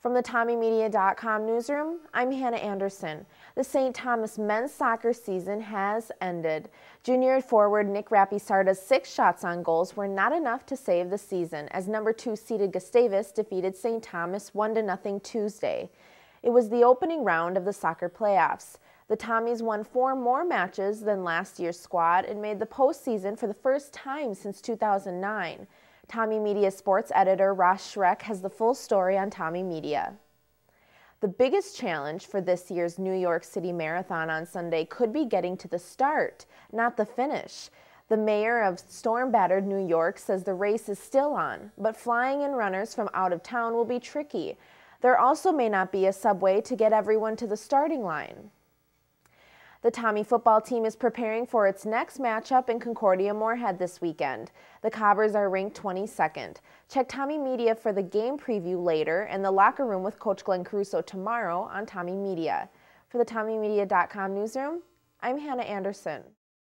From the TommyMedia.com newsroom, I'm Hannah Anderson. The St. Thomas men's soccer season has ended. Junior forward Nick Rapisarda's six shots on goals were not enough to save the season as number two seeded Gustavus defeated St. Thomas 1-0 Tuesday. It was the opening round of the soccer playoffs. The Tommies won four more matches than last year's squad and made the postseason for the first time since 2009. Tommy Media sports editor Ross Schreck has the full story on Tommy Media. The biggest challenge for this year's New York City Marathon on Sunday could be getting to the start, not the finish. The mayor of storm battered New York says the race is still on, but flying in runners from out of town will be tricky. There also may not be a subway to get everyone to the starting line. The Tommy football team is preparing for its next matchup in Concordia Moorhead this weekend. The Cobbers are ranked 22nd. Check Tommy Media for the game preview later and the locker room with Coach Glenn Caruso tomorrow on Tommy Media. For the TommyMedia.com newsroom, I'm Hannah Anderson.